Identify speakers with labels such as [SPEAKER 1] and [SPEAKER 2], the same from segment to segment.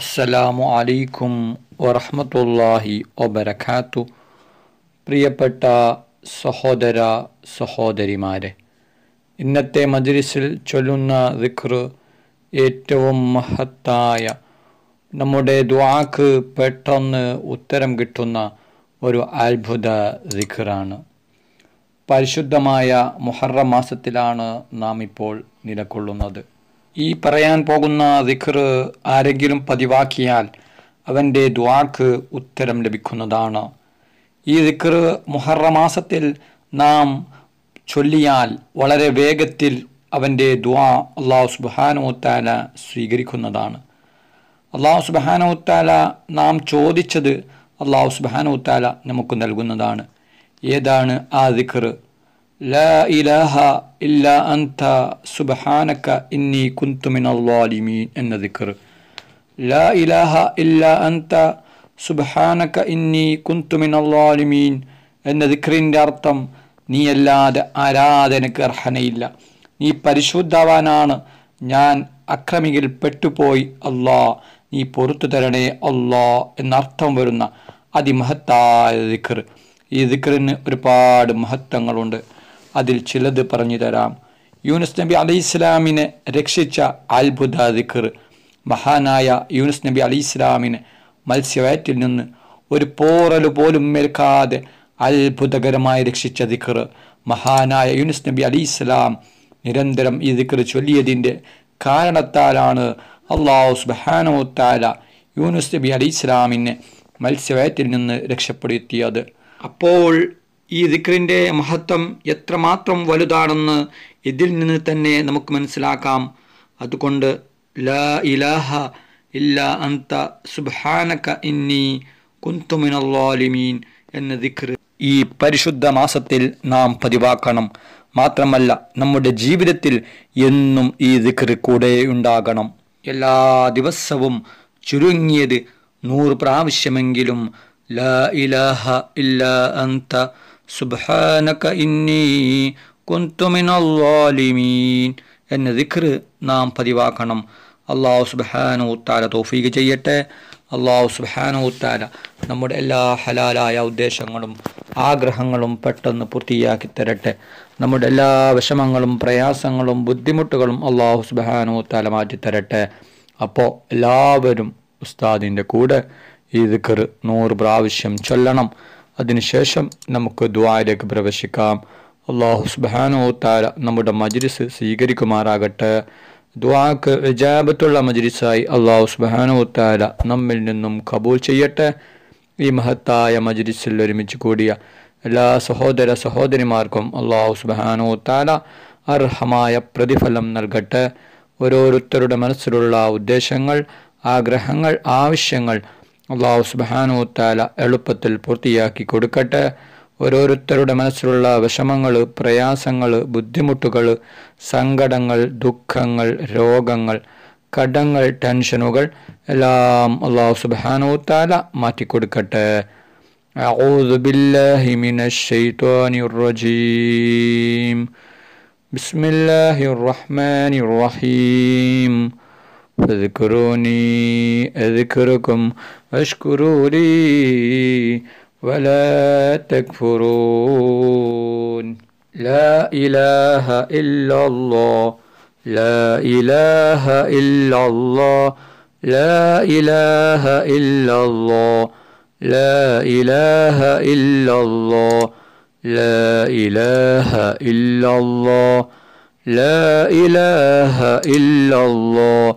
[SPEAKER 1] അസ്സലാമു അലൈക്കും വറഹമത്തല്ലാഹി ഒബരഖാത്തു പ്രിയപ്പെട്ട സഹോദര സഹോദരിമാരെ ഇന്നത്തെ മജ്ലിസിൽ ചൊല്ലുന്ന ദിഖർ ഏറ്റവും മഹത്തായ നമ്മുടെ ദ്വാക്ക് പെട്ടെന്ന് ഉത്തരം കിട്ടുന്ന ഒരു അത്ഭുത ദിഖറാണ് പരിശുദ്ധമായ മുഹറ മാസത്തിലാണ് നാം ഇപ്പോൾ നിലകൊള്ളുന്നത് ഈ പറയാൻ പോകുന്ന ദിഖർ ആരെങ്കിലും പതിവാക്കിയാൽ അവൻ്റെ ദ്വാക്ക് ഉത്തരം ലഭിക്കുന്നതാണ് ഈ ദിഖർ മുഹറമാസത്തിൽ നാം ചൊല്ലിയാൽ വളരെ വേഗത്തിൽ അവൻ്റെ ദ്വാ അള്ളാഹു സുബാനോത്താല സ്വീകരിക്കുന്നതാണ് അള്ളാഹു സുബാനോത്താല നാം ചോദിച്ചത് അള്ളാഹു സുബാനോത്താല നമുക്ക് നൽകുന്നതാണ് ഏതാണ് ആ ദിഖർ لا എന്ന ദിക്റിൻ്റെ അർത്ഥം നീ അല്ലാതെ ആരാധനക്ക് അർഹനയില്ല നീ പരിശുദ്ധവാനാണ് ഞാൻ അക്രമിയിൽ പെട്ടുപോയി അല്ലാ നീ പൊറത്തു തരണേ അല്ലാ എന്നർത്ഥം വരുന്ന അതിമഹത്തായ ദിക്ർ ഈ ദിക്റിന് ഒരുപാട് മഹത്വങ്ങളുണ്ട് അതിൽ ചിലത് പറഞ്ഞു തരാം യൂനുസ് നബി അലി ഇസ്ലാമിനെ രക്ഷിച്ച അത്ഭുത ദിഖർ മഹാനായ യൂനുസ് നബി അലി ഇസ്ലാമിന് മത്സ്യവയറ്റിൽ നിന്ന് ഒരു പോറലു പോലും മേൽക്കാതെ അത്ഭുതകരമായി രക്ഷിച്ച ദിഖർ മഹാനായ യൂനുസ് നബി അലി ഇസ്ലാം നിരന്തരം ഈ ദിക്കർ ചൊല്ലിയതിൻ്റെ കാരണത്താലാണ് അള്ളാഹു സുബാനോത്താല യൂനുസ് നബി അലി ഇസ്ലാമിനെ മത്സ്യവയറ്റിൽ നിന്ന് രക്ഷപ്പെടുത്തിയത് അപ്പോൾ ഈ ദിക്റിൻ്റെ മഹത്വം എത്രമാത്രം വലുതാണെന്ന് ഇതിൽ നിന്ന് തന്നെ നമുക്ക് മനസ്സിലാക്കാം അതുകൊണ്ട് ലാ ഇലാഹ ഇല്ല അന്ത സുബാനക ഇന്നി കുന്തുമിനല്ലാലിമീൻ എന്ന ദിക്ർ ഈ പരിശുദ്ധ മാസത്തിൽ നാം പതിവാക്കണം മാത്രമല്ല നമ്മുടെ ജീവിതത്തിൽ എന്നും ഈ ദിക്ർ കൂടെ ഉണ്ടാകണം എല്ലാ ദിവസവും ചുരുങ്ങിയത് നൂറ് പ്രാവശ്യമെങ്കിലും ലാ ഇലാഹ ഇല്ല അന്ത സുബാനക ഇന്നി കുന്തുമിനീൻ എന്ന ദിഖ് നാം പതിവാക്കണം അള്ളാഹു സുബാനൂത്താല തോഫീഖ് ചെയ്യട്ടെ അള്ളാഹു സുബാനൂത്താല നമ്മുടെ എല്ലാ ഹലാലായ ഉദ്ദേശങ്ങളും ആഗ്രഹങ്ങളും പെട്ടെന്ന് പൂർത്തിയാക്കി തരട്ടെ നമ്മുടെ എല്ലാ വിഷമങ്ങളും പ്രയാസങ്ങളും ബുദ്ധിമുട്ടുകളും അള്ളാഹു സുബാനൂത്താല മാറ്റി തരട്ടെ അപ്പോൾ എല്ലാവരും ഉസ്താദിൻ്റെ കൂടെ ഈ ദിക്കർ നൂറ് പ്രാവശ്യം ചൊല്ലണം അതിനുശേഷം നമുക്ക് ദ്വാരക്ക് പ്രവേശിക്കാം അള്ളാഹു സുബാനോ താര നമ്മുടെ മജ്ലിസ് സ്വീകരിക്കുമാറാകട്ടെ ദ്വാക്ക് വിജാപത്തുള്ള മജ്ലിസായി അള്ളാഹു സുബാനോ താര നമ്മിൽ നിന്നും കബൂൽ ചെയ്യട്ടെ ഈ മഹത്തായ മജ്ലിസിൽ ഒരുമിച്ച് കൂടിയ എല്ലാ സഹോദര സഹോദരിമാർക്കും അള്ളാഹു സുബാനോ താര അർഹമായ പ്രതിഫലം നൽകട്ടെ ഓരോരുത്തരുടെ മനസ്സിലുള്ള ഉദ്ദേശങ്ങൾ ആഗ്രഹങ്ങൾ ആവശ്യങ്ങൾ അള്ളാഹു താല എളുപ്പത്തിൽ പൂർത്തിയാക്കി കൊടുക്കട്ടെ ഓരോരുത്തരുടെ മനസ്സിലുള്ള വിഷമങ്ങൾ പ്രയാസങ്ങൾ ബുദ്ധിമുട്ടുകൾ സങ്കടങ്ങൾ ദുഃഖങ്ങൾ രോഗങ്ങൾ കടങ്ങൾ ടെൻഷനുകൾ എല്ലാം അള്ളാഹു സുബാനുത്താല മാറ്റിക്കൊടുക്കട്ടെ أعوذ بالله من الشيطان الرجيم بسم الله الرحمن الرحيم فاذكروني أذكركم واشكروا لي ولا تكفرون لا إله إلا الله لا إله إلا الله لا إله إلا الله لا إله إلا الله لا إله إلا الله لا إله إلا الله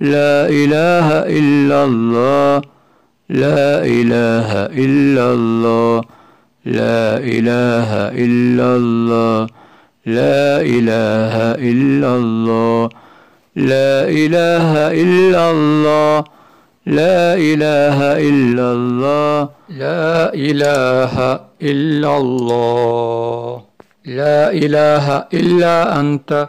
[SPEAKER 1] لا إله إلا الله لا إله إلا الله لا إله إلا الله لا إله إلا الله لا إله إلا الله لا إله إلا الله لا إله إلا الله لا إله إلا أنت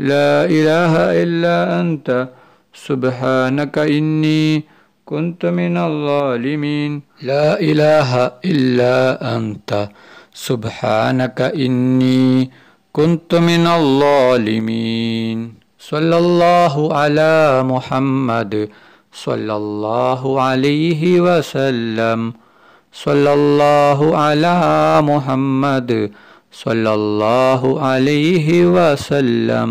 [SPEAKER 1] لا إله إلا أنت سبحانك إني كنت من الظالمين لا إله إلا أنت سبحانك إني كنت من الظالمين صلى الله على محمد صلى الله عليه وسلم صلى الله على محمد صلى الله عليه وسلم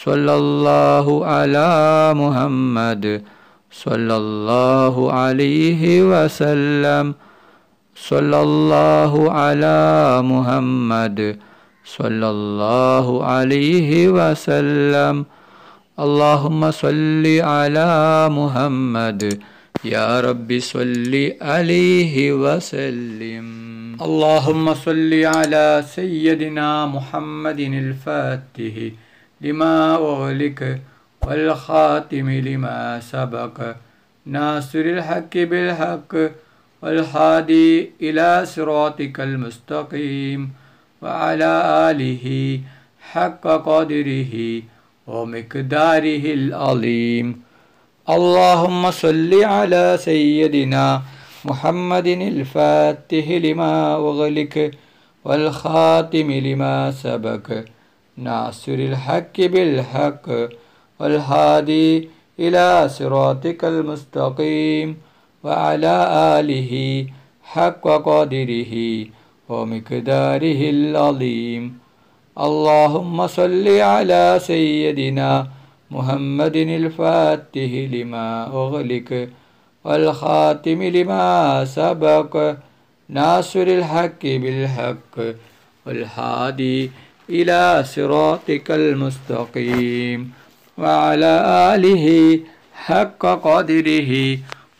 [SPEAKER 1] صلى الله على محمد صلى الله عليه وسلم صلى الله على محمد صلى الله عليه وسلم اللهم صل على محمد يا رب صل عليه وسلم اللهم صل على سيدنا محمد الفاتح لما أغلك والخاتم لما سبق ناصر الحق بالحق والحادي إلى صراطك المستقيم وعلى آله حق قدره ومقداره العظيم اللهم صل على سيدنا محمد الفاتح لما أغلك والخاتم لما سبق ناصر الحق بالحق والهادي إلى صراطك المستقيم وعلى آله حق قدره ومقداره العظيم اللهم صل على سيدنا محمد الفاتح لما أغلق والخاتم لما سبق ناصر الحق بالحق والهادي إلى صراطك المستقيم وعلى آله حق قدره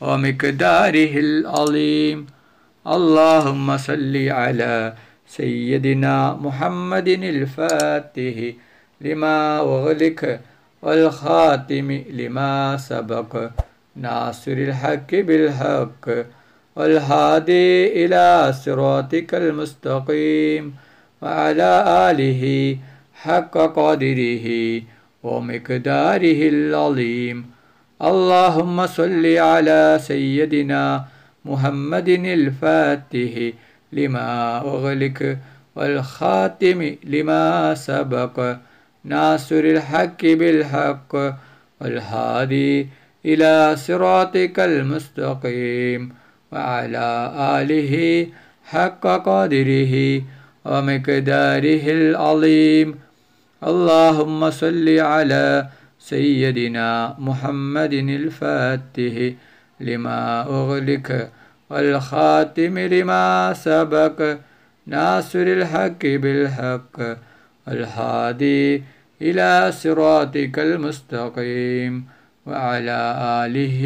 [SPEAKER 1] ومقداره العظيم اللهم صل على سيدنا محمد الفاتح لما أغلق والخاتم لما سبق ناصر الحق بالحق والهادي إلى صراطك المستقيم وعلى آله حق قدره ومقداره العظيم اللهم صل على سيدنا محمد الفاتح لما أغلق والخاتم لما سبق ناصر الحق بالحق والهادي إلى صراطك المستقيم وعلى آله حق قدره ومقداره العظيم اللهم صل على سيدنا محمد الفاتح لما أغلق والخاتم لما سبق ناصر الحق بالحق الهادي إلى صراطك المستقيم وعلى آله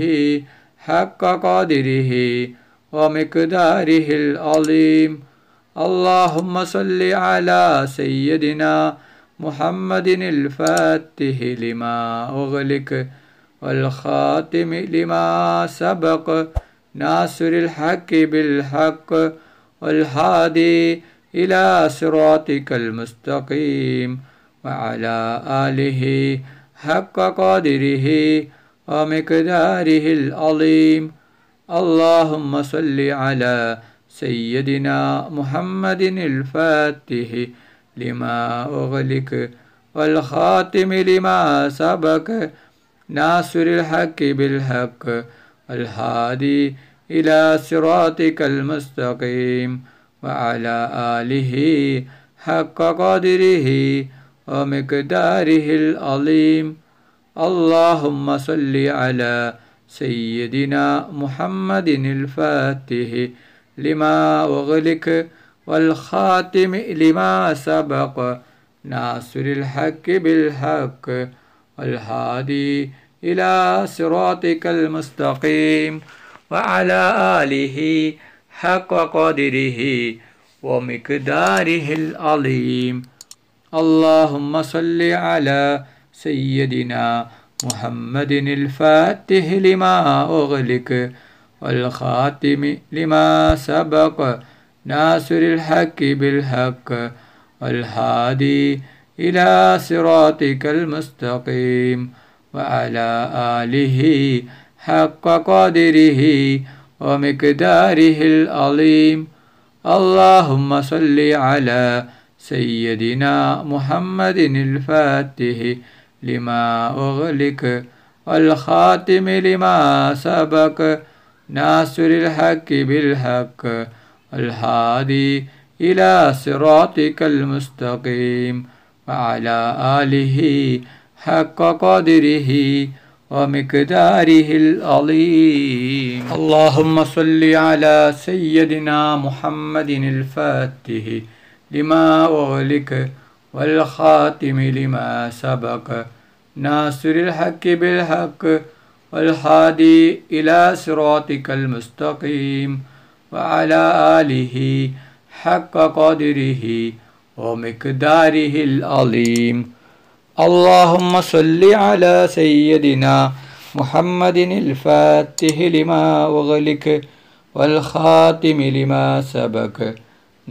[SPEAKER 1] حق قدره ومقداره العظيم اللهم صل على سيدنا محمد الفاتح لما أغلق والخاتم لما سبق ناصر الحق بالحق والهادي إلى صراطك المستقيم وعلى آله حق قدره ومقداره العظيم اللهم صل على سيدنا محمد الفاتح لما أغلق والخاتم لما سبق ناصر الحق بالحق الهادي إلى صراطك المستقيم وعلى آله حق قدره ومقداره العظيم اللهم صل على سيدنا محمد الفاتح لما أغلق والخاتم لما سبق ناصر الحق بالحق والهادي إلى صراطك المستقيم وعلى آله حق قدره ومقداره العظيم اللهم صل على سيدنا محمد الفاتح لما أغلق والخاتم لما سبق ناصر الحق بالحق والهادي إلى صراطك المستقيم وعلى آله حق قدره ومقداره الأليم اللهم صل على سيدنا محمد الفاتح لما أغلق والخاتم لما سبق ناصر الحق بالحق الهادي إلى صراطك المستقيم وعلى آله حق قدره ومقداره العظيم اللهم صل على سيدنا محمد الفاتح لما أغلق والخاتم لما سبق ناصر الحق بالحق والهادي إلى صراطك المستقيم وعلى آله حق قدره ومقداره العظيم اللهم صل على سيدنا محمد الفاتح لما وغلك والخاتم لما سبق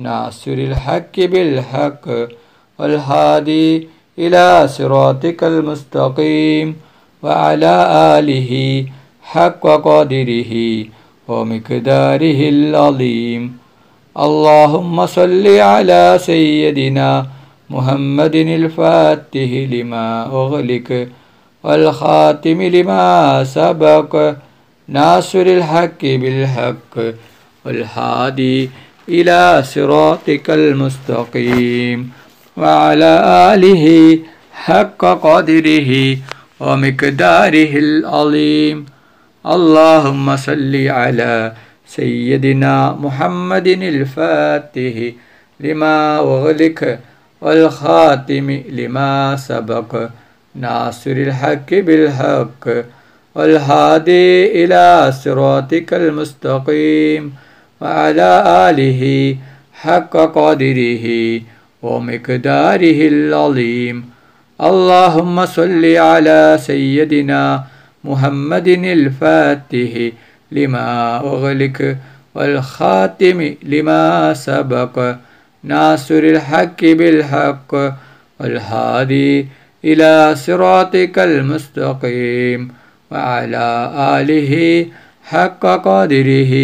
[SPEAKER 1] ناصر الحق بالحق والهادي إلى صراطك المستقيم وعلى آله حق قدره ومقداره العظيم اللهم صل على سيدنا محمد الفاتح لما أغلق والخاتم لما سبق ناصر الحق بالحق والهادي إلى صراطك المستقيم وعلى آله حق قدره ومقداره العظيم اللهم صل على سيدنا محمد الفاتح لما أغلق والخاتم لما سبق ناصر الحق بالحق والهادي إلى صراطك المستقيم وعلى آله حق قدره ومقداره العظيم اللهم صل على سيدنا محمد الفاتح لما أغلق والخاتم لما سبق ناصر الحق بالحق والهادي إلى صراطك المستقيم وعلى آله حق قدره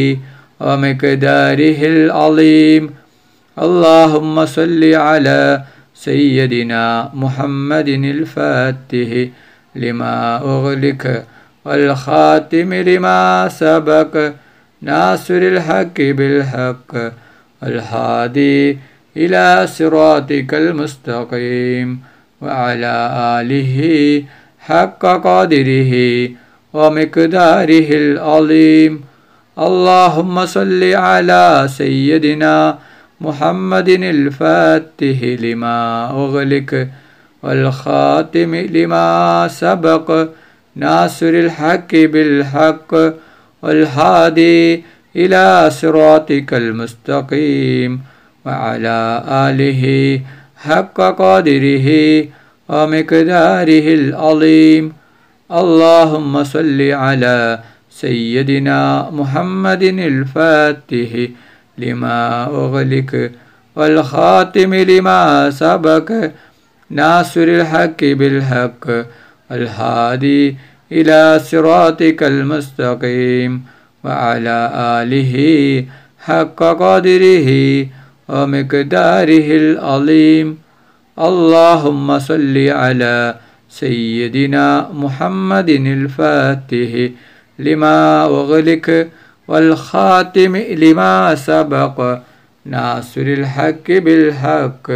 [SPEAKER 1] ومقداره العظيم اللهم صل على سيدنا محمد الفاتح لما أغلق والخاتم لما سبق ناصر الحق بالحق الهادي إلى صراطك المستقيم وعلى آله حق قدره ومقداره العظيم اللهم صل على سيدنا محمد محمد الفاتح لما أغلق والخاتم لما سبق ناصر الحق بالحق والهادي إلى صراطك المستقيم وعلى آله حق قدره ومقداره العظيم اللهم صل على سيدنا محمد الفاتح لما أغلق والخاتم لما سبق ناصر الحق بالحق الهادي إلى صراطك المستقيم وعلى آله حق قدره ومقداره العظيم اللهم صل على سيدنا محمد الفاتح لما أغلق والخاتم لما سبق ناصر الحق بالحق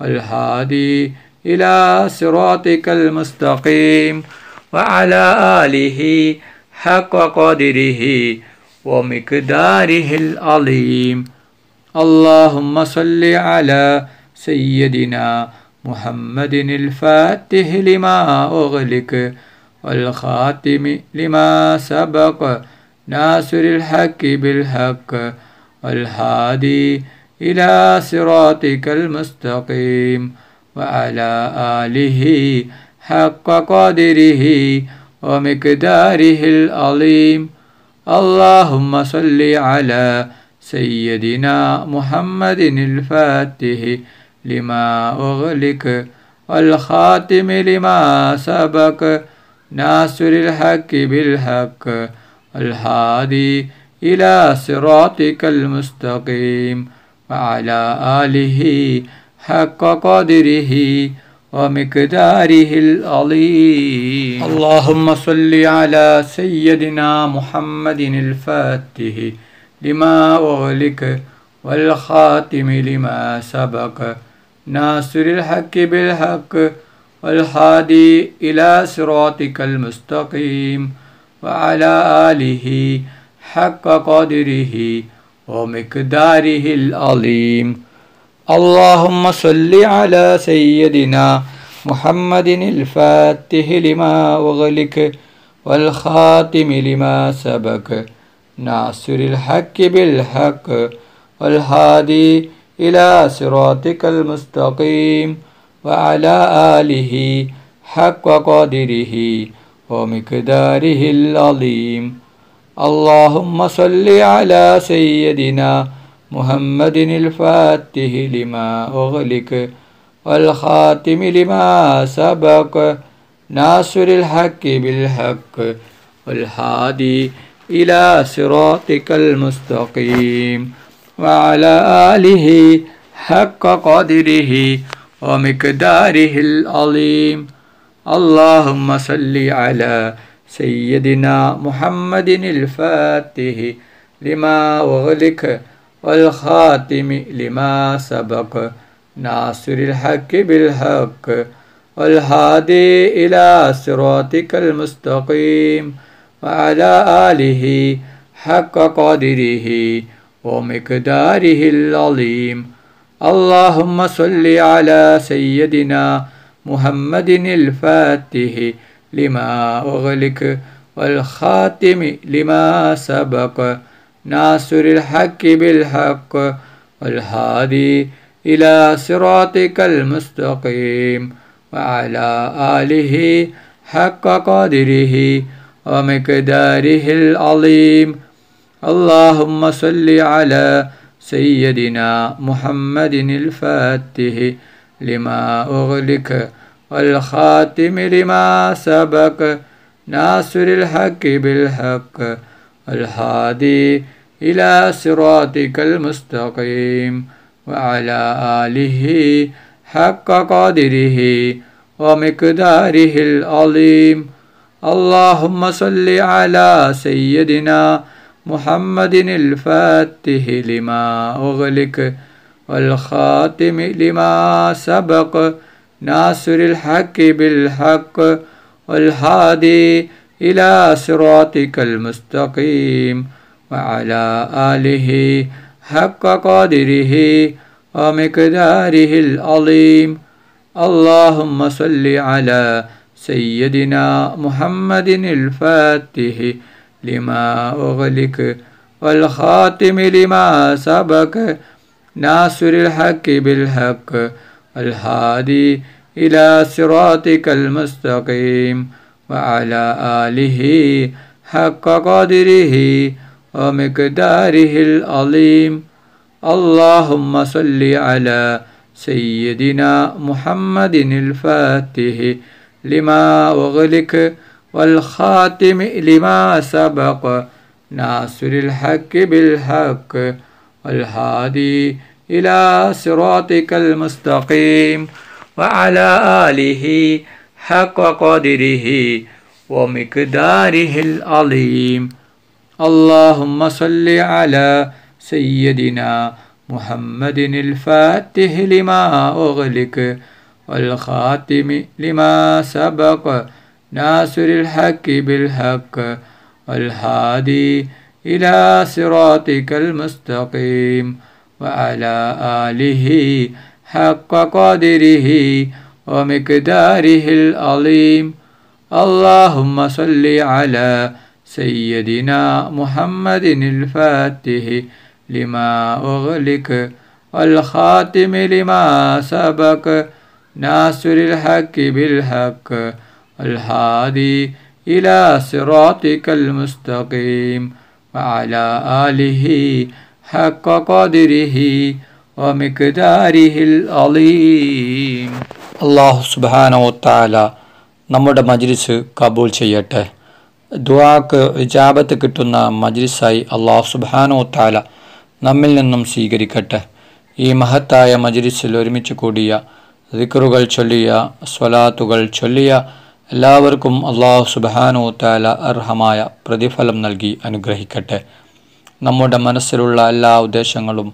[SPEAKER 1] والهادي إلى صراطك المستقيم وعلى آله حق قدره ومقداره العظيم اللهم صل على سيدنا محمد الفاتح لما أغلق والخاتم لما سبق ناصر الحق بالحق والهادي إلى صراطك المستقيم وعلى آله حق قدره ومقداره الأليم اللهم صل على سيدنا محمد الفاتح لما أغلق والخاتم لما سبق ناصر الحق بالحق الهادي إلى صراطك المستقيم وعلى آله حق قدره ومقداره العظيم اللهم صل على سيدنا محمد الفاتح لما أغلق والخاتم لما سبق ناصر الحق بالحق والهادي إلى صراطك المستقيم وعلى آله حق قدره ومقداره العظيم اللهم صل على سيدنا محمد الفاتح لما أغلق والخاتم لما سبق ناصر الحق بالحق والهادي إلى صراطك المستقيم وعلى آله حق قدره ومقداره العظيم اللهم صل على سيدنا محمد الفاتح لما أغلق والخاتم لما سبق ناصر الحق بالحق والهادي إلى صراطك المستقيم وعلى آله حق قدره ومقداره العظيم اللهم صل على سيدنا محمد الفاتح لما أغلق والخاتم لما سبق ناصر الحق بالحق والهادي إلى صراطك المستقيم وعلى آله حق قدره ومقداره العظيم اللهم صل على سيدنا محمد محمد الفاتح لما أغلق والخاتم لما سبق ناصر الحق بالحق والهادي إلى صراطك المستقيم وعلى آله حق قدره ومقداره العظيم اللهم صل على سيدنا محمد الفاتح لما أغلق والخاتم لما سبق ناصر الحق بالحق الحادي إلى صراطك المستقيم وعلى آله حق قدره ومقداره العظيم اللهم صل على سيدنا محمد الفاتح لما أغلق والخاتم لما سبق ناصر الحق بالحق والهادي إلى صراطك المستقيم وعلى آله حق قدره ومقداره العظيم اللهم صل على سيدنا محمد الفاتح لما أغلق والخاتم لما سبق ناصر الحق بالحق الهادي إلى صراطك المستقيم وعلى آله حق قدره ومقداره العظيم اللهم صل على سيدنا محمد الفاتح لما أغلق والخاتم لما سبق ناصر الحق بالحق والهادي إلى صراطك المستقيم وعلى آله حق قدره ومقداره العظيم اللهم صل على سيدنا محمد الفاتح لما أغلق والخاتم لما سبق ناصر الحق بالحق والهادي إلى صراطك المستقيم وعلى آله حق قدره ومقداره الأليم اللهم صل على سيدنا محمد الفاتح لما أغلق والخاتم لما سبق ناصر الحق بالحق الهادي إلى صراطك المستقيم وعلى آله حق قدره ومقداره العظيم അള്ളാഹു സുബാനോത്താല നമ്മുടെ മജ്ലിസ് കബൂൽ ചെയ്യട്ടെ ദുവാക്ക് വിജാപത്ത് കിട്ടുന്ന മജ്ലിസായി അള്ളാഹു സുബാനോത്താല നമ്മിൽ നിന്നും സ്വീകരിക്കട്ടെ ഈ മഹത്തായ മജ്ലിസിൽ ഒരുമിച്ച് കൂടിയ ദിക്കറുകൾ ചൊല്ലിയ സ്വലാത്തുകൾ ചൊല്ലിയ എല്ലാവർക്കും അള്ളാഹു താല അർഹമായ പ്രതിഫലം നൽകി അനുഗ്രഹിക്കട്ടെ നമ്മുടെ മനസ്സിലുള്ള എല്ലാ ഉദ്ദേശങ്ങളും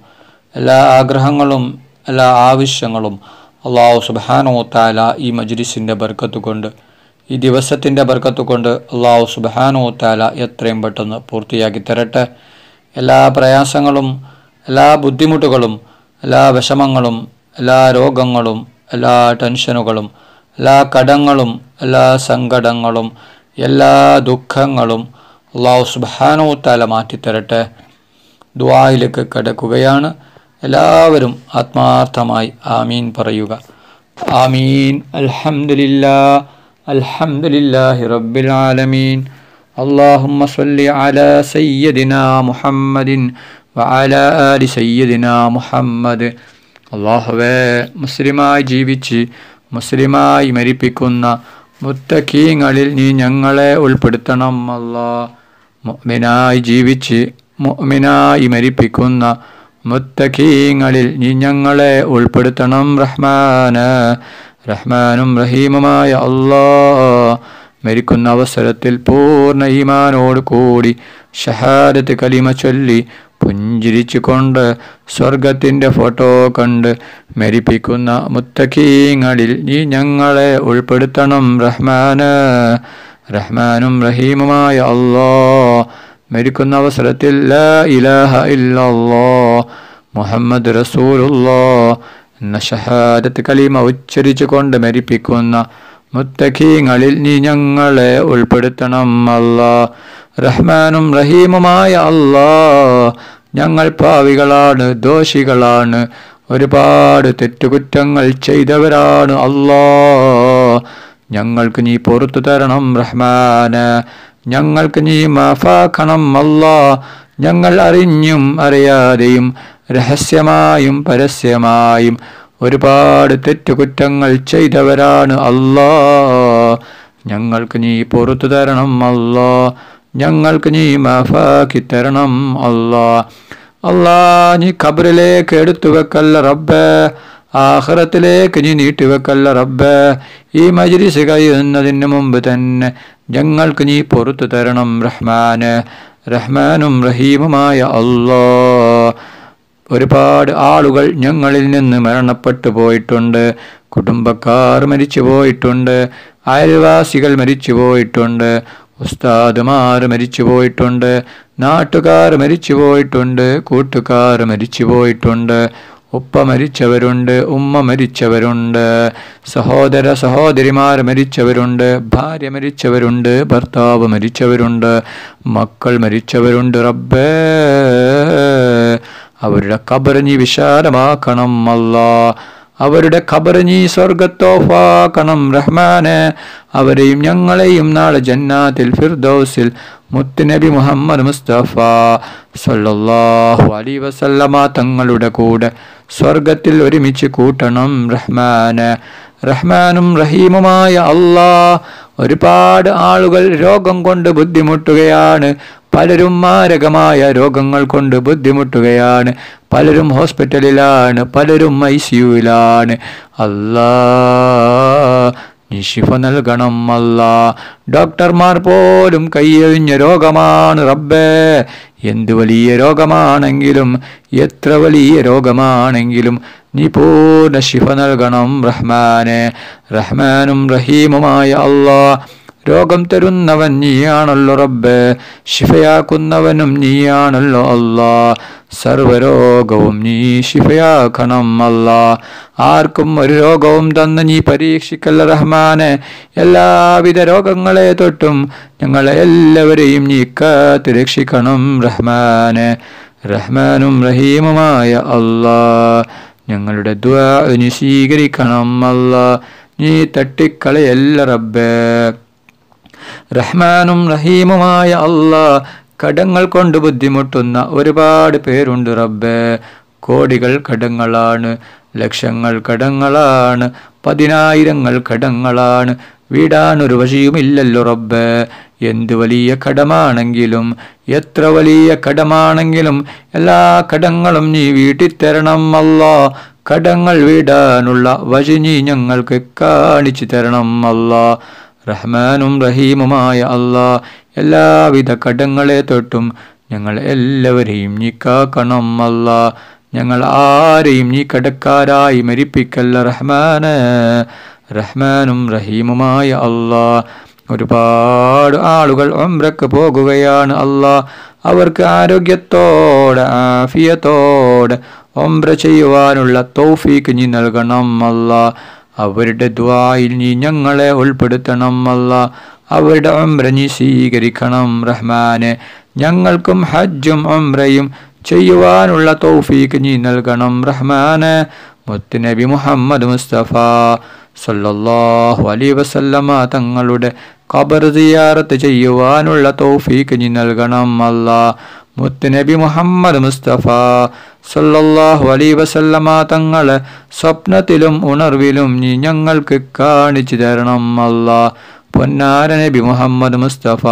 [SPEAKER 1] എല്ലാ ആഗ്രഹങ്ങളും എല്ലാ ആവശ്യങ്ങളും അള്ളാഹു താല ഈ മജ്ലിസിൻ്റെ ബർക്കത്ത് കൊണ്ട് ഈ ദിവസത്തിൻ്റെ ബർക്കത്ത് കൊണ്ട് അള്ളാഹു താല എത്രയും പെട്ടെന്ന് പൂർത്തിയാക്കി തരട്ടെ എല്ലാ പ്രയാസങ്ങളും എല്ലാ ബുദ്ധിമുട്ടുകളും എല്ലാ വിഷമങ്ങളും എല്ലാ രോഗങ്ങളും എല്ലാ ടെൻഷനുകളും എല്ലാ കടങ്ങളും എല്ലാ സങ്കടങ്ങളും എല്ലാ ദുഃഖങ്ങളും അള്ളാഹു സുബാനോ തല മാറ്റിത്തരട്ടെ ദ്വായിലേക്ക് കടക്കുകയാണ് എല്ലാവരും ആത്മാർത്ഥമായി ആമീൻ പറയുക ആമീൻ അൽഹമില്ല അൽഹമില്ലാഹി റബ്ബിൽ ആലമീൻ اللهم صل على سيدنا محمد وعلى آل سيدنا മുഹമ്മദ് അള്ളാഹുവേ മുസ്ലിമായി ജീവിച്ച് മുസ്ലിമായി മരിപ്പിക്കുന്ന മുത്തക്കീങ്ങളിൽ നീ ഞങ്ങളെ ഉൾപ്പെടുത്തണം അല്ല മുഅ്മിനായി ജീവിച്ച് മുഅ്മിനായി മരിപ്പിക്കുന്ന മുത്തഖീങ്ങളിൽ നീ ഞങ്ങളെ ഉൾപ്പെടുത്തണം റഹ്മാന് റഹ്മാനും റഹീമുമായ അല്ലാ മരിക്കുന്ന അവസരത്തിൽ പൂർണ്ണ ഈമാനോട് കൂടി ഷഹാദത്ത് കലിമ ചൊല്ലി പുഞ്ചിരിച്ചുകൊണ്ട് സ്വർഗത്തിൻ്റെ ഫോട്ടോ കണ്ട് മരിപ്പിക്കുന്ന മുത്തക്കീങ്ങളിൽ നീ ഞങ്ങളെ ഉൾപ്പെടുത്തണം റഹ്മാന് റഹ്മാനും റഹീമുമായ അല്ലോ മരിക്കുന്ന അവസരത്തിൽ ഇലാഹ ഇല്ലല്ലോ മുഹമ്മദ് റസൂലുല്ലോ എന്ന ഷഹാദത്ത് കലീമ ഉച്ചരിച്ചുകൊണ്ട് മരിപ്പിക്കുന്ന മുത്തഖീങ്ങളിൽ നീ ഞങ്ങളെ ഉൾപ്പെടുത്തണം അല്ലാ റഹ്മാനും റഹീമുമായ അള്ളാ ഞങ്ങൾ പാവികളാണ് ദോഷികളാണ് ഒരുപാട് തെറ്റുകുറ്റങ്ങൾ ചെയ്തവരാണ് അള്ളാ ഞങ്ങൾക്ക് നീ പുറത്തു തരണം റഹ്മാന് ഞങ്ങൾക്ക് നീ മാഫാക്കണം അള്ളാ ഞങ്ങൾ അറിഞ്ഞും അറിയാതെയും രഹസ്യമായും പരസ്യമായും ഒരുപാട് തെറ്റുകുറ്റങ്ങൾ ചെയ്തവരാണ് അള്ളാ ഞങ്ങൾക്ക് നീ പുറത്തു തരണം അള്ളാ ഞങ്ങൾക്ക് നീ മാഫാക്കി തരണം അല്ലാ അല്ലാ നീ ഖബറിലേക്ക് എടുത്തു വെക്കല്ല ആഹ്റത്തിലേക്ക് നീ നീട്ടിവെക്കല്ല റബ്ബ് ഈ മജിരിസ് കഴിയുന്നതിന് മുമ്പ് തന്നെ ഞങ്ങൾക്ക് നീ പുറത്തു തരണം റഹ്മാന് റഹ്മാനും റഹീമുമായ അല്ലോ ഒരുപാട് ആളുകൾ ഞങ്ങളിൽ നിന്ന് മരണപ്പെട്ടു പോയിട്ടുണ്ട് കുടുംബക്കാർ മരിച്ചു പോയിട്ടുണ്ട് അയൽവാസികൾ മരിച്ചു പോയിട്ടുണ്ട് ഉസ്താദുമാർ മരിച്ചു പോയിട്ടുണ്ട് നാട്ടുകാർ മരിച്ചു പോയിട്ടുണ്ട് കൂട്ടുകാർ മരിച്ചു പോയിട്ടുണ്ട് ഉപ്പ മരിച്ചവരുണ്ട് ഉമ്മ മരിച്ചവരുണ്ട് സഹോദര സഹോദരിമാർ മരിച്ചവരുണ്ട് ഭാര്യ മരിച്ചവരുണ്ട് ഭർത്താവ് മരിച്ചവരുണ്ട് മക്കൾ മരിച്ചവരുണ്ട് റബ്ബേ അവരുടെ കബറിഞ്ഞ് വിശാലമാക്കണം അല്ലാ അവരുടെ ഖബർ സ്വർഗത്തോഫാക്കണം റഹ്മാന് അവരെയും ഞങ്ങളെയും നാളെ ജന്നാത്തിൽ ഫിർദൌസിൽ മുത്തുനബി മുഹമ്മദ് മുസ്തഫ സല്ലല്ലാഹു അലി വസല്ലമ തങ്ങളുടെ കൂടെ സ്വർഗത്തിൽ ഒരുമിച്ച് കൂട്ടണം റഹ്മാന് റഹ്മാനും റഹീമുമായ അള്ളാഹ് ഒരുപാട് ആളുകൾ രോഗം കൊണ്ട് ബുദ്ധിമുട്ടുകയാണ് പലരും മാരകമായ രോഗങ്ങൾ കൊണ്ട് ബുദ്ധിമുട്ടുകയാണ് പലരും ഹോസ്പിറ്റലിലാണ് പലരും ഐ സിയുവിലാണ് അല്ലാ നിശിഫ നൽകണം അല്ല ഡോക്ടർമാർ പോലും കൈയൊഴിഞ്ഞ രോഗമാണ് റബ്ബേ എന്ത് വലിയ രോഗമാണെങ്കിലും എത്ര വലിയ രോഗമാണെങ്കിലും നീ നൽകണം റഹ്മാനെ റഹ്മാനും റഹീമുമായ അള്ളാ രോഗം തരുന്നവൻ നീയാണല്ലോ റബ്ബ് ശിഫയാക്കുന്നവനും നീയാണല്ലോ അല്ലാ സർവരോഗവും നീ ശിഫയാക്കണം അല്ലാ ആർക്കും ഒരു രോഗവും തന്ന് നീ പരീക്ഷിക്കല്ല റഹ്മാനെ എല്ലാവിധ രോഗങ്ങളെ തൊട്ടും ഞങ്ങളെ എല്ലാവരെയും നീ കാത്തിരക്ഷിക്കണം രക്ഷിക്കണം റഹ്മാനെ റഹ്മാനും റഹീമുമായ അല്ലാ ഞങ്ങളുടെ ദ്വാന് സ്വീകരിക്കണം അല്ല നീ തട്ടിക്കളയല്ല റബ്ബേ റഹ്മാനും റഹീമുമായ അല്ല കടങ്ങൾ കൊണ്ട് ബുദ്ധിമുട്ടുന്ന ഒരുപാട് പേരുണ്ട് റബ്ബേ കോടികൾ കടങ്ങളാണ് ലക്ഷങ്ങൾ കടങ്ങളാണ് പതിനായിരങ്ങൾ കടങ്ങളാണ് വീടാനൊരു വശിയുമില്ലല്ലോ റബ്ബേ എന്തു വലിയ കടമാണെങ്കിലും എത്ര വലിയ കടമാണെങ്കിലും എല്ലാ കടങ്ങളും നീ തരണം അല്ല കടങ്ങൾ വിടാനുള്ള വഴി നീ ഞങ്ങൾക്ക് കാണിച്ചു തരണം അല്ല റഹ്മാനും റഹീമുമായ അല്ലാ എല്ലാവിധ കടങ്ങളെ തൊട്ടും ഞങ്ങൾ എല്ലാവരെയും നീ കാക്കണം അല്ലാ ഞങ്ങൾ ആരെയും നീ കടക്കാരായി മരിപ്പിക്കല്ല റഹ്മാന് റഹ്മാനും റഹീമുമായ അല്ലാ ഒരുപാട് ആളുകൾ ഒമ്പ്രക്ക് പോകുകയാണ് അല്ലാ അവർക്ക് ആരോഗ്യത്തോടെ ആഫിയത്തോടെ ഒമ്പ്ര ചെയ്യുവാനുള്ള തൗഫീക്ക് നീ നൽകണം അല്ല അവരുടെ ദ്വായിൽ നീ ഞങ്ങളെ ഉൾപ്പെടുത്തണം അല്ല അവരുടെ ഒമ്പ്ര നീ സ്വീകരിക്കണം റഹ്മാനെ ഞങ്ങൾക്കും ഹജ്ജും ഒമ്പ്രയും ചെയ്യുവാനുള്ള തൗഫീക്ക് നീ നൽകണം റഹ്മാനെ മുത്തുനബി മുഹമ്മദ് മുസ്തഫ സല്ലാഹു അലൈ വസല്ലമ തങ്ങളുടെ ഖബർ സിയാറത്ത് ചെയ്യുവാനുള്ള തോഫീക്ക് നീ നൽകണം അല്ല മുത്തുനബി മുഹമ്മദ് മുസ്തഫ സല്ലല്ലാഹു അലി വസല്ലമ തങ്ങളെ സ്വപ്നത്തിലും ഉണർവിലും നീ ഞങ്ങൾക്ക് കാണിച്ചു തരണം അല്ല പൊന്നാര നബി മുഹമ്മദ് മുസ്തഫ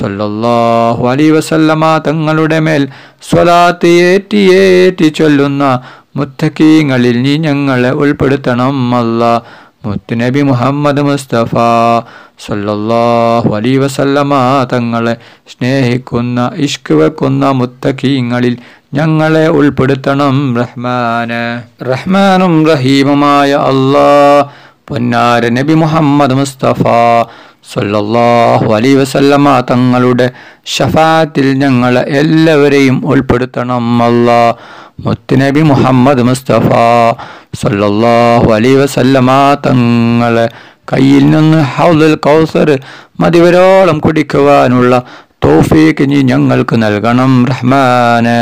[SPEAKER 1] സല്ലല്ലാഹു അലി വസല്ലമ തങ്ങളുടെ മേൽ സ്വലാത്ത് ഏറ്റി ഏറ്റി ചൊല്ലുന്ന മുത്തക്കീങ്ങളിൽ നീ ഞങ്ങളെ ഉൾപ്പെടുത്തണം അല്ല മുത്തുനബി മുഹമ്മദ് മുസ്തഫ സല്ലാഹു അലി വസല്ലമ തങ്ങളെ സ്നേഹിക്കുന്ന ഇഷ്ക് വെക്കുന്ന മുത്തഖീങ്ങളിൽ ഞങ്ങളെ ഉൾപ്പെടുത്തണം റഹ്മാന് റഹ്മാനും റഹീമുമായ അള്ളാ പൊന്നാര നബി മുഹമ്മദ് മുസ്തഫ സല്ലാഹു അലി വസല്ലമ തങ്ങളുടെ ഷഫാത്തിൽ ഞങ്ങളെ എല്ലാവരെയും ഉൾപ്പെടുത്തണം അള്ളാഹ് മുത്തുനബി മുഹമ്മദ് മുസ്തഫ സല്ലല്ലാഹു അലൈ വസല്ലമ തങ്ങളെ കയ്യിൽ നിന്ന് ഹൗദുൽ കൗസർ മതിവരോളം കുടിക്കുവാനുള്ള തോഫീക്ക് നീ ഞങ്ങൾക്ക് നൽകണം റഹ്മാന്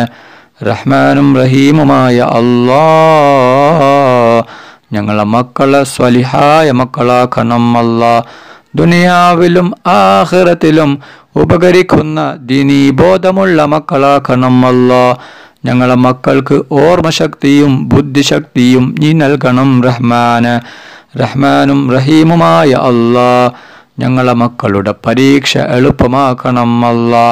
[SPEAKER 1] റഹ്മാനും റഹീമുമായ അല്ലാ ഞങ്ങളെ മക്കളെ സ്വലിഹായ മക്കളാക്കണം അല്ല ദുനിയാവിലും ആഹ്റത്തിലും ഉപകരിക്കുന്ന ദിനീബോധമുള്ള മക്കളാക്കണം അല്ല ഞങ്ങളെ മക്കൾക്ക് ഓർമ്മശക്തിയും ബുദ്ധിശക്തിയും നീ നൽകണം റഹ്മാന് റഹ്മാനും റഹീമുമായ അല്ലാ ഞങ്ങളെ മക്കളുടെ പരീക്ഷ എളുപ്പമാക്കണം അല്ലാ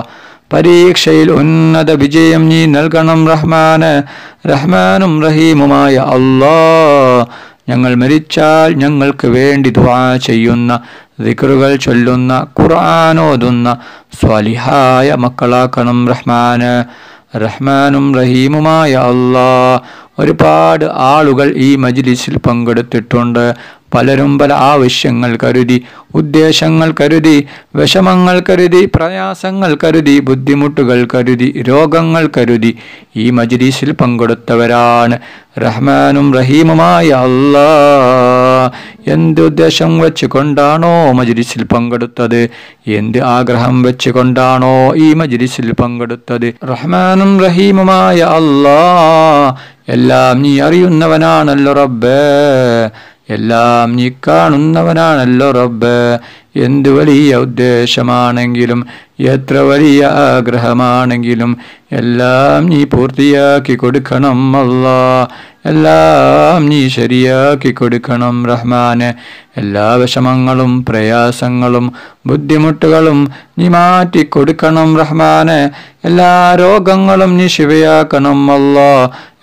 [SPEAKER 1] പരീക്ഷയിൽ ഉന്നത വിജയം നീ നൽകണം റഹ്മാന് റഹ്മാനും റഹീമുമായ അല്ലാ ഞങ്ങൾ മരിച്ചാൽ ഞങ്ങൾക്ക് വേണ്ടി ദുആ ചെയ്യുന്ന ദിക്റുകൾ ചൊല്ലുന്ന ഖുർആൻ ഓതുന്ന സ്വാലിഹായ മക്കളാക്കണം റഹ്മാന് റഹ്മാനും റഹീമുമായ അള്ളാ ഒരുപാട് ആളുകൾ ഈ മജ്ലിസിൽ പങ്കെടുത്തിട്ടുണ്ട് പലരും പല ആവശ്യങ്ങൾ കരുതി ഉദ്ദേശങ്ങൾ കരുതി വിഷമങ്ങൾ കരുതി പ്രയാസങ്ങൾ കരുതി ബുദ്ധിമുട്ടുകൾ കരുതി രോഗങ്ങൾ കരുതി ഈ മജ്ലിസിൽ പങ്കെടുത്തവരാണ് റഹ്മാനും റഹീമുമായ അള്ളാ എന്തുദ്ദേശം വെച്ചുകൊണ്ടാണോ മജിലിസിൽ പങ്കെടുത്തത് എന്ത് ആഗ്രഹം വെച്ചുകൊണ്ടാണോ ഈ മജിലിസിൽ പങ്കെടുത്തത് റഹ്മാനും റഹീമുമായ അല്ലാ എല്ലാം നീ അറിയുന്നവനാണല്ലോ റബ്ബേ എല്ലാം നീ കാണുന്നവനാണല്ലോ റബ്ബ് എന്ത് വലിയ ഉദ്ദേശമാണെങ്കിലും എത്ര വലിയ ആഗ്രഹമാണെങ്കിലും എല്ലാം നീ പൂർത്തിയാക്കി കൊടുക്കണം അല്ലാ എല്ലാം നീ ശരിയാക്കി കൊടുക്കണം റഹ്മാന് എല്ലാ വിഷമങ്ങളും പ്രയാസങ്ങളും ബുദ്ധിമുട്ടുകളും നീ മാറ്റി കൊടുക്കണം റഹ്മാന് എല്ലാ രോഗങ്ങളും നീ ശിവയാക്കണം അല്ലോ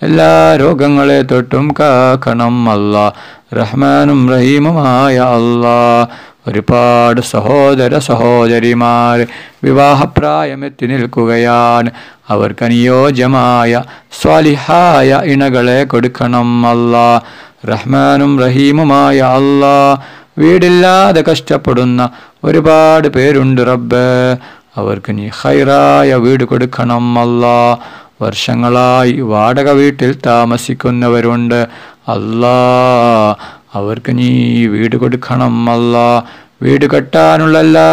[SPEAKER 1] എല്ലാ രോഗങ്ങളെ തൊട്ടും കാക്കണം അല്ല റഹ്മാനും റഹീമുമായ അല്ലാ ഒരുപാട് സഹോദര സഹോദരിമാർ വിവാഹപ്രായമെത്തി നിൽക്കുകയാണ് അവർക്ക് അനുയോജ്യമായ സ്വാലിഹായ ഇണകളെ കൊടുക്കണം അല്ല റഹ്മാനും റഹീമുമായ അല്ല വീടില്ലാതെ കഷ്ടപ്പെടുന്ന ഒരുപാട് പേരുണ്ട് റബ്ബ് അവർക്ക് നീ ഹൈറായ വീട് കൊടുക്കണം അല്ല വർഷങ്ങളായി വാടക വീട്ടിൽ താമസിക്കുന്നവരുണ്ട് അല്ലാ അവർക്ക് നീ വീട് കൊടുക്കണം അല്ല വീട് കെട്ടാനുള്ള എല്ലാ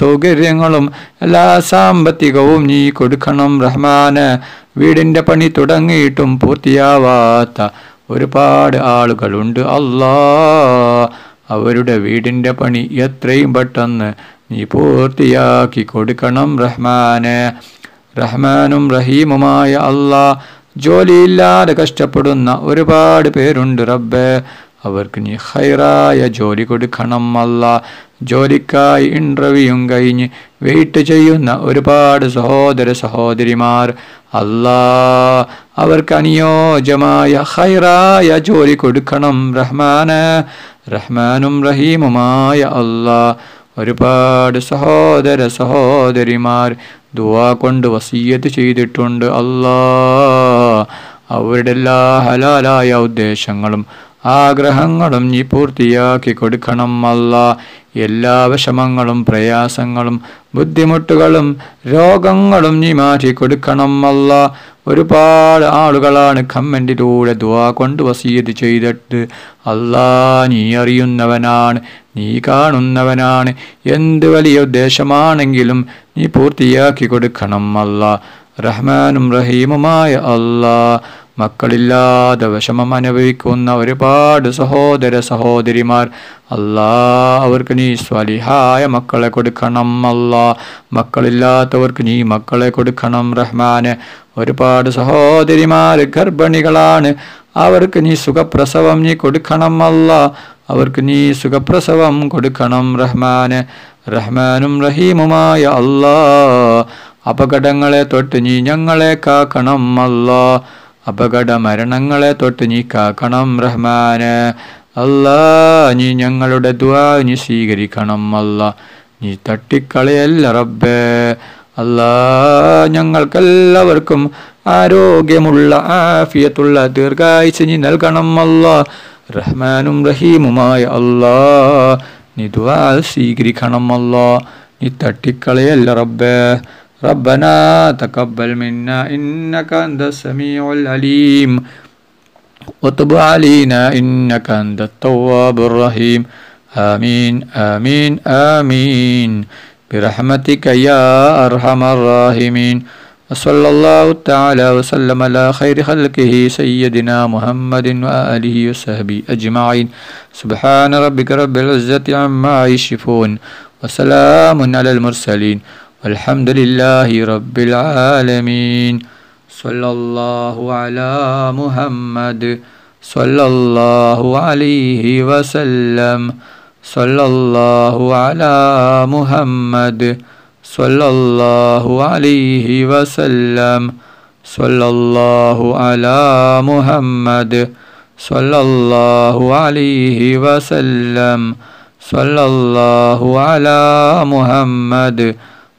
[SPEAKER 1] സൗകര്യങ്ങളും എല്ലാ സാമ്പത്തികവും നീ കൊടുക്കണം റഹ്മാന് വീടിൻ്റെ പണി തുടങ്ങിയിട്ടും പൂർത്തിയാവാത്ത ഒരുപാട് ആളുകളുണ്ട് അല്ലാ അവരുടെ വീടിൻ്റെ പണി എത്രയും പെട്ടെന്ന് നീ പൂർത്തിയാക്കി കൊടുക്കണം റഹ്മാന് റഹ്മാനും റഹീമുമായ അല്ലാ ജോലിയില്ലാതെ കഷ്ടപ്പെടുന്ന ഒരുപാട് പേരുണ്ട് റബ്ബേ അവർക്ക് നീ ഹൈറായ ജോലി കൊടുക്കണം അല്ല ജോലിക്കായി ഇൻ്റർവ്യൂയും കഴിഞ്ഞ് വെയിറ്റ് ചെയ്യുന്ന ഒരുപാട് സഹോദര സഹോദരിമാർ അല്ല അവർക്ക് അനുയോജ്യമായ ഹൈറായ ജോലി കൊടുക്കണം റഹ്മാന് റഹ്മാനും റഹീമുമായ അല്ല ഒരുപാട് സഹോദര സഹോദരിമാർ ദുവാ കൊണ്ട് വസീയത്ത് ചെയ്തിട്ടുണ്ട് അല്ലാ അവരുടെ എല്ലാ ഹലാലായ ഉദ്ദേശങ്ങളും ആഗ്രഹങ്ങളും നീ പൂർത്തിയാക്കി കൊടുക്കണം അല്ല എല്ലാ വിഷമങ്ങളും പ്രയാസങ്ങളും ബുദ്ധിമുട്ടുകളും രോഗങ്ങളും നീ മാറ്റി കൊടുക്കണം അല്ല ഒരുപാട് ആളുകളാണ് കമ്മൻറ്റിലൂടെ ദുവാ കൊണ്ട് വസീത് ചെയ്തിട്ട് അല്ലാ നീ അറിയുന്നവനാണ് നീ കാണുന്നവനാണ് എന്ത് വലിയ ഉദ്ദേശമാണെങ്കിലും നീ പൂർത്തിയാക്കി കൊടുക്കണം അല്ല റഹ്മാനും റഹീമുമായ അള്ളാ മക്കളില്ലാതെ വിഷമം അനുഭവിക്കുന്ന ഒരുപാട് സഹോദര സഹോദരിമാർ അല്ലാ അവർക്ക് നീ സ്വലിഹായ മക്കളെ കൊടുക്കണം അല്ലാ മക്കളില്ലാത്തവർക്ക് നീ മക്കളെ കൊടുക്കണം റഹ്മാന് ഒരുപാട് സഹോദരിമാർ ഗർഭിണികളാണ് അവർക്ക് നീ സുഖപ്രസവം നീ കൊടുക്കണം അല്ല അവർക്ക് നീ സുഖപ്രസവം കൊടുക്കണം റഹ്മാന് റഹ്മാനും റഹീമുമായ അല്ലാ അപകടങ്ങളെ തൊട്ട് നീ ഞങ്ങളെ കാക്കണം അല്ലോ അപകട മരണങ്ങളെ തൊട്ട് നീ കാക്കണം റഹ്മാന് അല്ലാ നീ ഞങ്ങളുടെ ദ്വാ നീ സ്വീകരിക്കണം അല്ല നീ തട്ടിക്കളയല്ല റബ്ബേ അല്ലാ ഞങ്ങൾക്കെല്ലാവർക്കും ആരോഗ്യമുള്ള ആഫിയത്തുള്ള ദീർഘായുസ് നീ നൽകണം അല്ല റഹ്മാനും റഹീമുമായ അല്ലാ നീ ദ്വാ സ്വീകരിക്കണം അല്ല നീ തട്ടിക്കളയല്ല റബ്ബേ ربنا تقبل منا إنك أنت السميع العليم وتب علينا إنك أنت التواب الرحيم آمين آمين آمين برحمتك يا أرحم الراحمين وصلى الله تعالى وسلم على خير خلقه سيدنا محمد وآله وصحبه أجمعين سبحان ربك رب العزة عما يشفون وسلام على المرسلين الحمد لله رب العالمين صلى الله على محمد صلى الله عليه وسلم صلى الله على محمد صلى الله عليه وسلم صلى الله على محمد صلى الله عليه وسلم صلى الله على محمد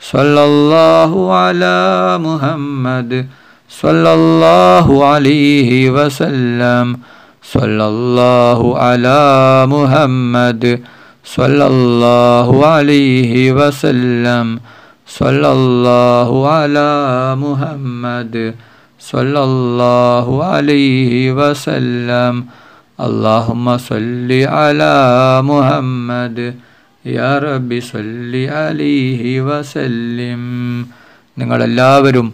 [SPEAKER 1] صلى الله على محمد صلى الله عليه وسلم صلى الله على محمد صلى الله عليه وسلم صلى الله على محمد صلى الله عليه وسلم اللهم صل على محمد യാ റബ്ബി സല്ലി അലിഹി വസല്ലിം നിങ്ങളെല്ലാവരും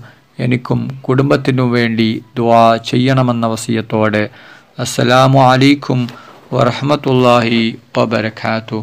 [SPEAKER 1] എനിക്കും കുടുംബത്തിനു വേണ്ടി ദുവാ ചെയ്യണമെന്ന വസിയത്തോടെ അസ്സലാമു അലൈക്കും വറഹമത്തല്ലാഹി വബർക്കാത്തു